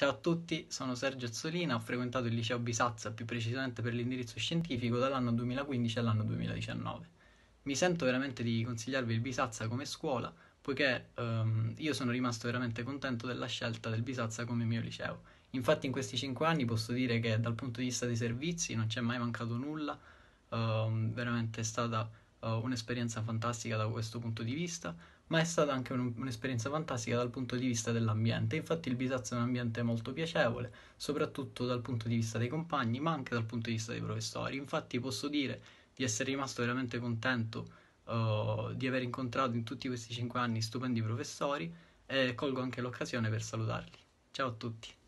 Ciao a tutti, sono Sergio Azzolina, ho frequentato il liceo Bisazza, più precisamente per l'indirizzo scientifico, dall'anno 2015 all'anno 2019. Mi sento veramente di consigliarvi il Bisazza come scuola, poiché ehm, io sono rimasto veramente contento della scelta del Bisazza come mio liceo. Infatti in questi 5 anni posso dire che dal punto di vista dei servizi non c'è mai mancato nulla, ehm, veramente è stata uh, un'esperienza fantastica da questo punto di vista, ma è stata anche un, un'esperienza fantastica dal punto di vista dell'ambiente. Infatti il Bisazzo è un ambiente molto piacevole, soprattutto dal punto di vista dei compagni, ma anche dal punto di vista dei professori. Infatti posso dire di essere rimasto veramente contento uh, di aver incontrato in tutti questi cinque anni stupendi professori e colgo anche l'occasione per salutarli. Ciao a tutti!